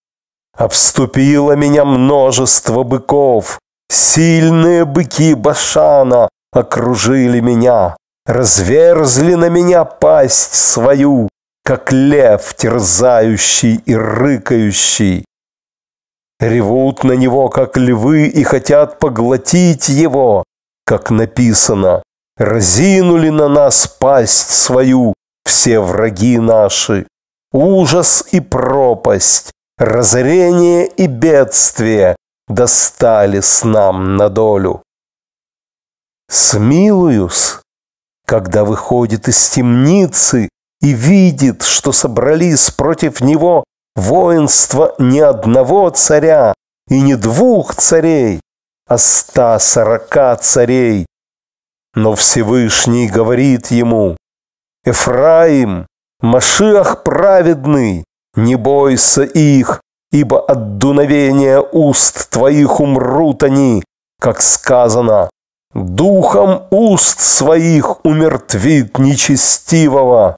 «Обступило меня множество быков, сильные быки Башана окружили меня, разверзли на меня пасть свою, как лев, терзающий и рыкающий. Ревут на него, как львы, и хотят поглотить его, как написано, разинули на нас пасть свою, все враги наши, ужас и пропасть, разорение и бедствие достали с нам на долю. Смилуюсь, когда выходит из темницы и видит, что собрались против него воинство не одного царя и не двух царей, а ста сорока царей. Но Всевышний говорит ему, Эфраим, Машиах праведный, не бойся их, ибо от дуновения уст твоих умрут они, как сказано, духом уст своих умертвит нечестивого.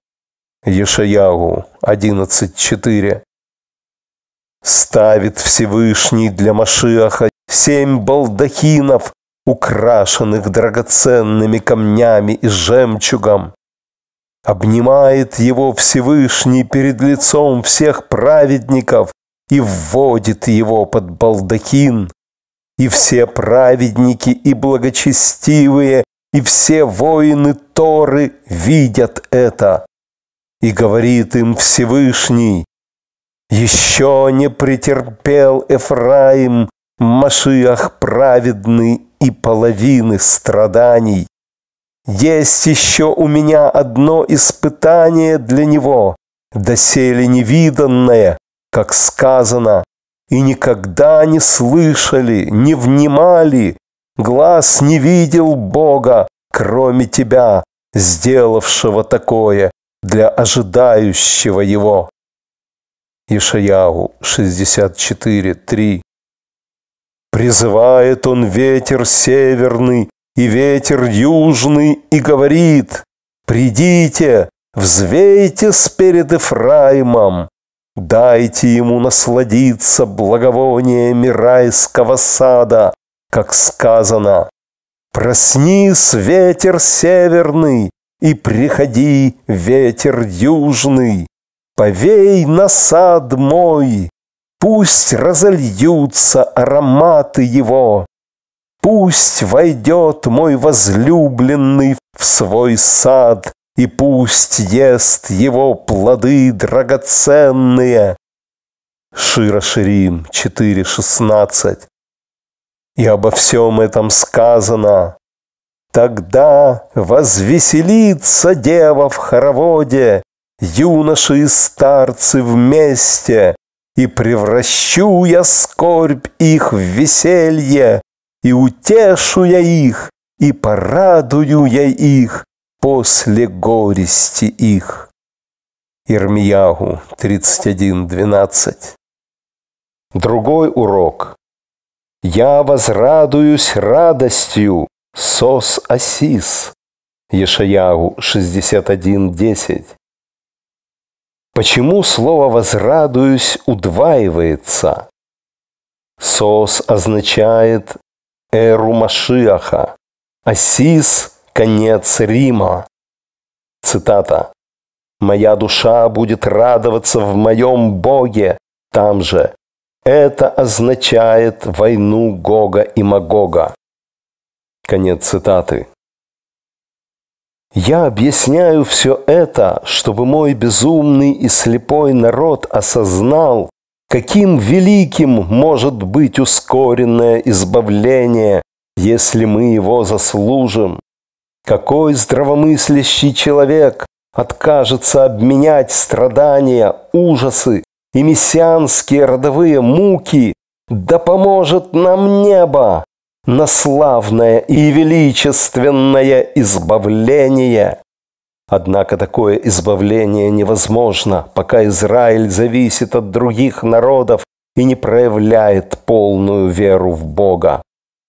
Ешаягу 11.4 Ставит Всевышний для Машиаха семь балдахинов, украшенных драгоценными камнями и жемчугом. Обнимает его Всевышний перед лицом всех праведников и вводит его под балдакин. И все праведники и благочестивые, и все воины Торы видят это. И говорит им Всевышний, «Еще не претерпел Эфраим Машиах праведный и половины страданий. Есть еще у меня одно испытание для него, доселе невиданное, как сказано, и никогда не слышали, не внимали, глаз не видел Бога, кроме тебя, сделавшего такое для ожидающего его. Ишаяу 64.3 Призывает он ветер северный, и ветер южный, и говорит, «Придите, взвейте с перед Ефраимом, дайте ему насладиться благовониями райского сада, как сказано, «Проснись, ветер северный, и приходи, ветер южный, повей на сад мой, пусть разольются ароматы его, Пусть войдет мой возлюбленный в свой сад, и пусть ест его плоды драгоценные. Шира Ширим 4.16 И обо всем этом сказано. Тогда возвеселится дева в хороводе, юноши и старцы вместе, и превращу я скорбь их в веселье, и утешу я их, и порадую я их после горести их. Ирмиягу 31.12 Другой урок. «Я возрадуюсь радостью, сос асис» Ешаягу 61.10 Почему слово «возрадуюсь» удваивается? Сос означает эру Машиаха. Асис – конец Рима. Цитата. «Моя душа будет радоваться в моем Боге». Там же. Это означает войну Гога и Магога. Конец цитаты. Я объясняю все это, чтобы мой безумный и слепой народ осознал, Каким великим может быть ускоренное избавление, если мы его заслужим? Какой здравомыслящий человек откажется обменять страдания, ужасы и мессианские родовые муки? Да поможет нам небо на славное и величественное избавление! Однако такое избавление невозможно, пока Израиль зависит от других народов и не проявляет полную веру в Бога.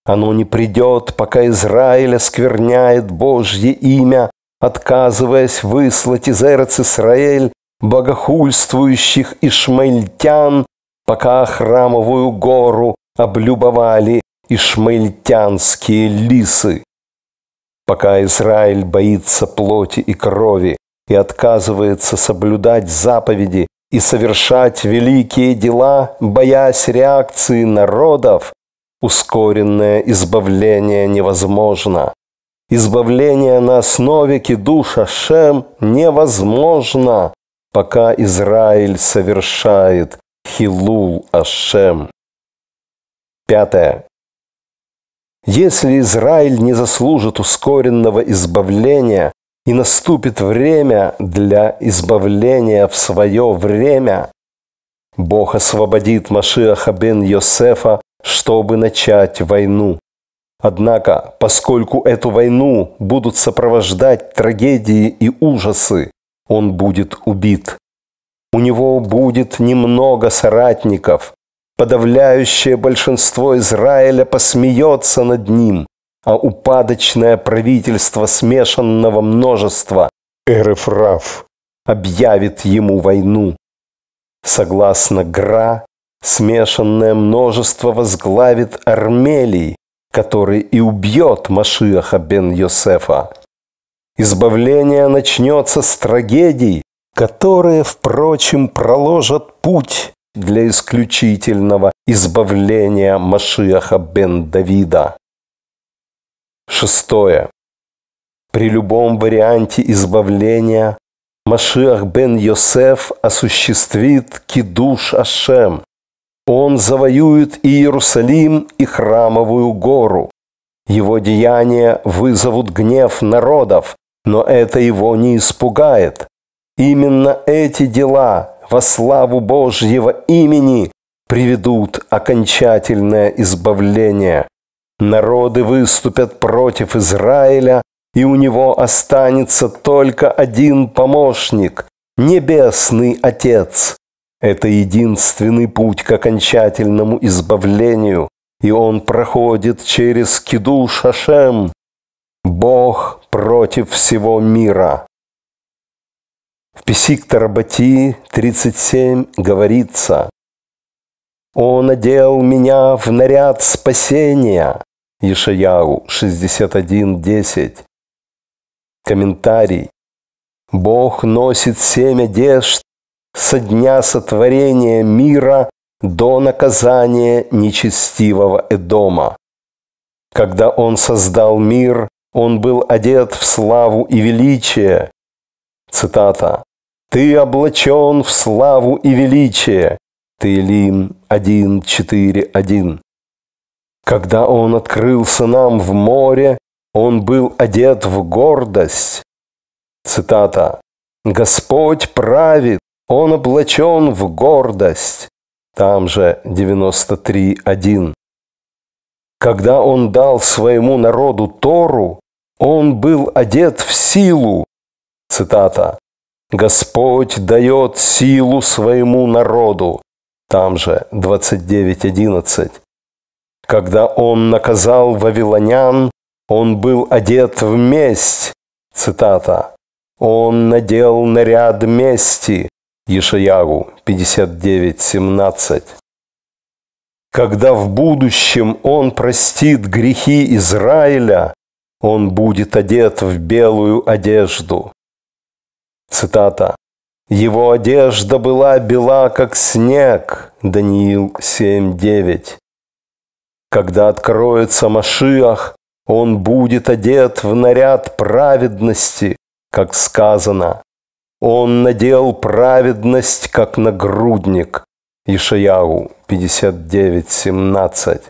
Оно не придет, пока Израиль оскверняет Божье имя, отказываясь выслать из Эрец-Исраэль богохульствующих ишмельтян, пока храмовую гору облюбовали ишмельтянские лисы. Пока Израиль боится плоти и крови и отказывается соблюдать заповеди и совершать великие дела, боясь реакции народов, ускоренное избавление невозможно. Избавление на основе кедуша Шем невозможно, пока Израиль совершает хилул Ашем. Пятое. Если Израиль не заслужит ускоренного избавления и наступит время для избавления в свое время, Бог освободит Машиаха бен Йосефа, чтобы начать войну. Однако, поскольку эту войну будут сопровождать трагедии и ужасы, он будет убит. У него будет немного соратников, Подавляющее большинство Израиля посмеется над ним, а упадочное правительство смешанного множества Эрефраф объявит ему войну. Согласно Гра, смешанное множество возглавит Армелий, который и убьет Машиаха бен Йосефа. Избавление начнется с трагедий, которые, впрочем, проложат путь для исключительного избавления Машиаха бен Давида. Шестое. При любом варианте избавления Машиах бен Йосеф осуществит кидуш Ашем. Он завоюет и Иерусалим и Храмовую гору. Его деяния вызовут гнев народов, но это его не испугает. Именно эти дела во славу Божьего имени приведут окончательное избавление. Народы выступят против Израиля, и у него останется только один помощник – Небесный Отец. Это единственный путь к окончательному избавлению, и он проходит через Киду Шашем. Бог против всего мира. В Писик Тарабати 37 говорится, «Он одел меня в наряд спасения» Ишаяу 61.10. Комментарий. Бог носит семь одежд со дня сотворения мира до наказания нечестивого Эдома. Когда Он создал мир, Он был одет в славу и величие. Цитата. Ты облачен в славу и величие. Ты Илим 1.4.1. Когда он открылся нам в море, он был одет в гордость. Цитата. «Господь правит, он облачен в гордость». Там же 93.1. Когда он дал своему народу Тору, он был одет в силу. Цитата. Господь дает силу своему народу. Там же 29.11. Когда он наказал вавилонян, он был одет в месть. Цитата. Он надел наряд мести. Ешаягу 59.17. Когда в будущем он простит грехи Израиля, он будет одет в белую одежду. Цитата. «Его одежда была бела, как снег» Даниил 7.9. Когда откроется Машиах, он будет одет в наряд праведности, как сказано. Он надел праведность, как нагрудник. Ишаяу 59.17.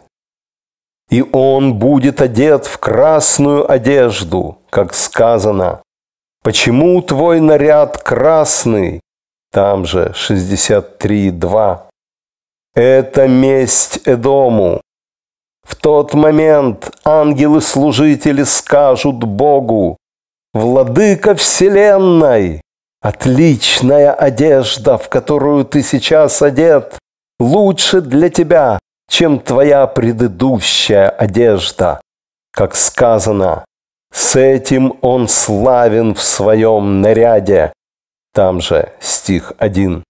И он будет одет в красную одежду, как сказано. Почему твой наряд красный? Там же 63.2. Это месть Эдому. В тот момент ангелы-служители скажут Богу, «Владыка Вселенной, отличная одежда, в которую ты сейчас одет, лучше для тебя, чем твоя предыдущая одежда». Как сказано, с этим он славен в своем наряде. Там же стих 1.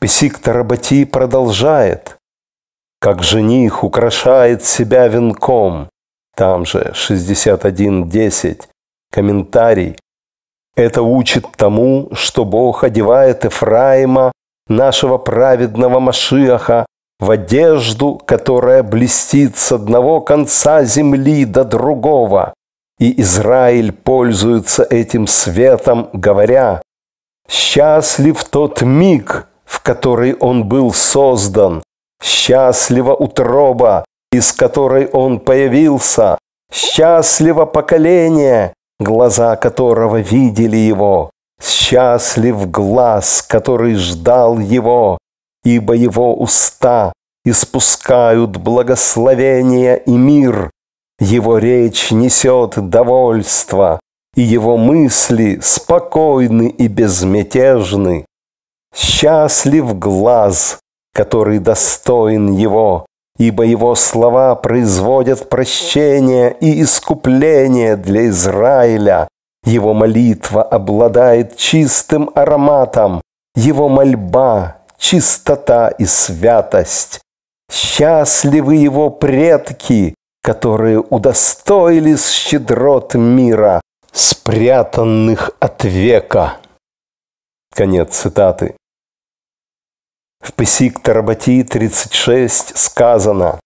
Песик Тарабати продолжает. Как жених украшает себя венком. Там же 61.10. Комментарий. Это учит тому, что Бог одевает Ефраима нашего праведного Машиаха, в одежду, которая блестит с одного конца земли до другого. И Израиль пользуется этим светом, говоря, «Счастлив тот миг, в который он был создан, счастлива утроба, из которой он появился, счастливо поколение, глаза которого видели его, счастлив глаз, который ждал его, ибо его уста испускают благословение и мир, его речь несет довольство, и его мысли спокойны и безмятежны. Счастлив глаз, который достоин его, ибо его слова производят прощение и искупление для Израиля. Его молитва обладает чистым ароматом, его мольба чистота и святость. Счастливы его предки, которые удостоились щедрот мира, спрятанных от века. Конец цитаты. В Песик Тарабати 36 сказано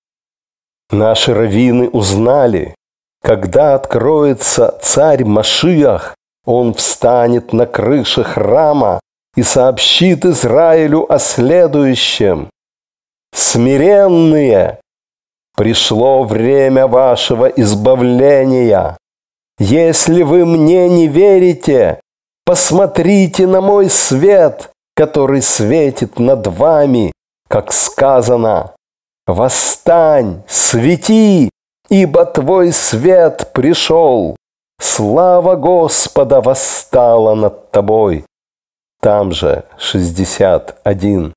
«Наши раввины узнали, когда откроется царь Машиах, он встанет на крыше храма, и сообщит Израилю о следующем. Смиренные, пришло время вашего избавления. Если вы мне не верите, посмотрите на мой свет, который светит над вами, как сказано. Восстань, свети, ибо твой свет пришел. Слава Господа восстала над тобой. Там же 61.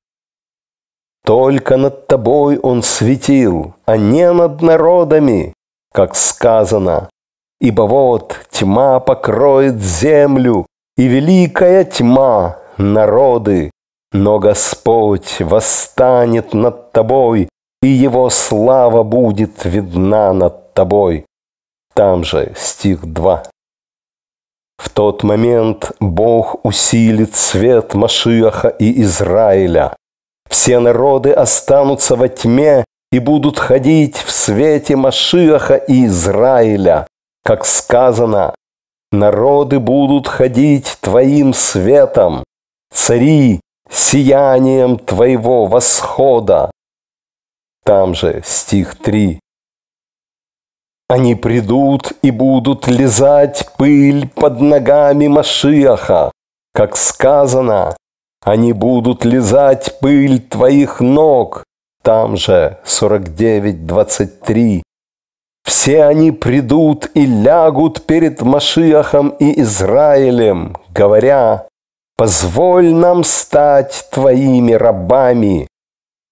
Только над тобой он светил, а не над народами, как сказано. Ибо вот тьма покроет землю, и великая тьма народы. Но Господь восстанет над тобой, и его слава будет видна над тобой. Там же стих 2. В тот момент Бог усилит свет Машиаха и Израиля. Все народы останутся во тьме и будут ходить в свете Машиаха и Израиля. Как сказано, народы будут ходить твоим светом, цари сиянием твоего восхода. Там же стих 3. Они придут и будут лизать пыль под ногами Машиаха, как сказано, они будут лизать пыль твоих ног, там же 49.23. Все они придут и лягут перед Машиахом и Израилем, говоря, «Позволь нам стать твоими рабами,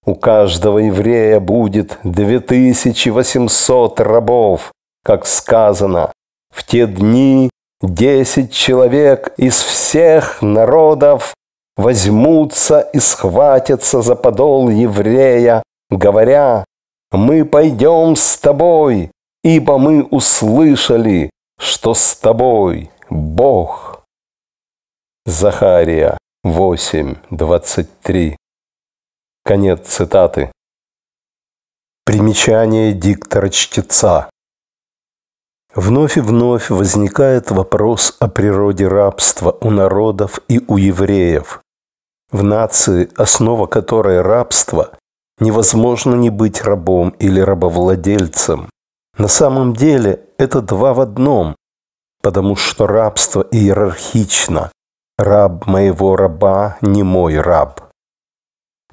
у каждого еврея будет 2800 рабов, как сказано. В те дни десять человек из всех народов возьмутся и схватятся за подол еврея, говоря, «Мы пойдем с тобой, ибо мы услышали, что с тобой Бог». Захария 8.23 Конец цитаты. Примечание диктора-чтеца. Вновь и вновь возникает вопрос о природе рабства у народов и у евреев. В нации, основа которой рабство, невозможно не быть рабом или рабовладельцем. На самом деле это два в одном, потому что рабство иерархично. Раб моего раба не мой раб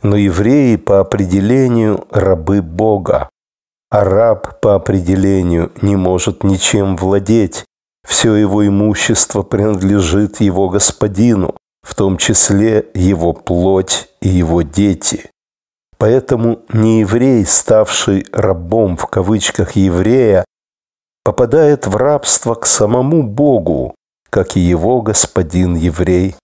но евреи по определению рабы Бога. А раб по определению не может ничем владеть. Все его имущество принадлежит его господину, в том числе его плоть и его дети. Поэтому не еврей, ставший рабом в кавычках еврея, попадает в рабство к самому Богу, как и его господин еврей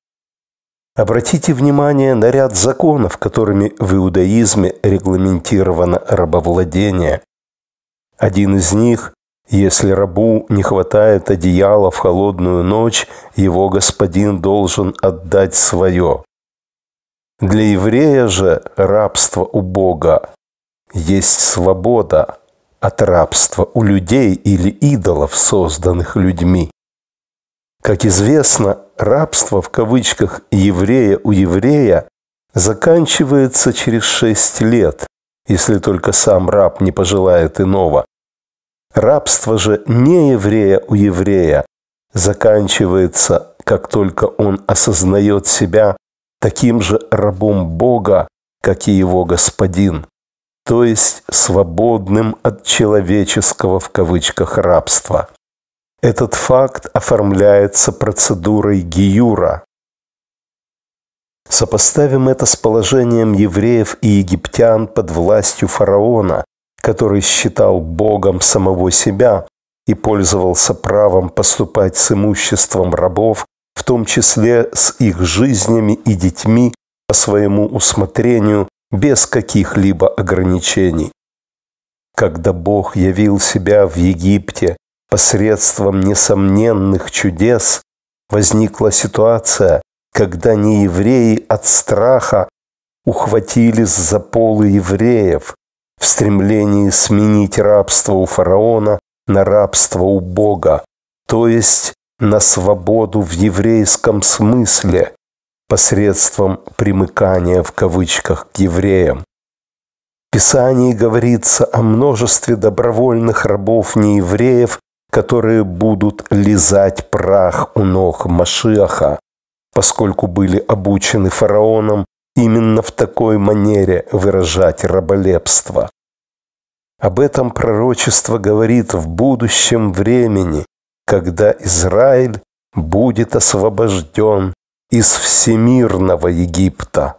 Обратите внимание на ряд законов, которыми в иудаизме регламентировано рабовладение. Один из них если рабу не хватает одеяла в холодную ночь, его господин должен отдать свое. Для еврея же рабство у Бога есть свобода от рабства у людей или идолов, созданных людьми. Как известно, рабство в кавычках еврея у еврея заканчивается через шесть лет, если только сам раб не пожелает иного. Рабство же не еврея у еврея заканчивается, как только он осознает себя таким же рабом Бога, как и его господин, то есть свободным от человеческого в кавычках рабства. Этот факт оформляется процедурой Гиюра. Сопоставим это с положением евреев и египтян под властью фараона, который считал богом самого себя и пользовался правом поступать с имуществом рабов, в том числе с их жизнями и детьми по своему усмотрению без каких-либо ограничений. Когда Бог явил себя в Египте посредством несомненных чудес возникла ситуация, когда неевреи от страха ухватились за полы евреев в стремлении сменить рабство у фараона на рабство у Бога, то есть на свободу в еврейском смысле посредством примыкания в кавычках к евреям. В Писании говорится о множестве добровольных рабов неевреев, которые будут лизать прах у ног Машиаха, поскольку были обучены фараоном именно в такой манере выражать раболепство. Об этом пророчество говорит в будущем времени, когда Израиль будет освобожден из всемирного Египта.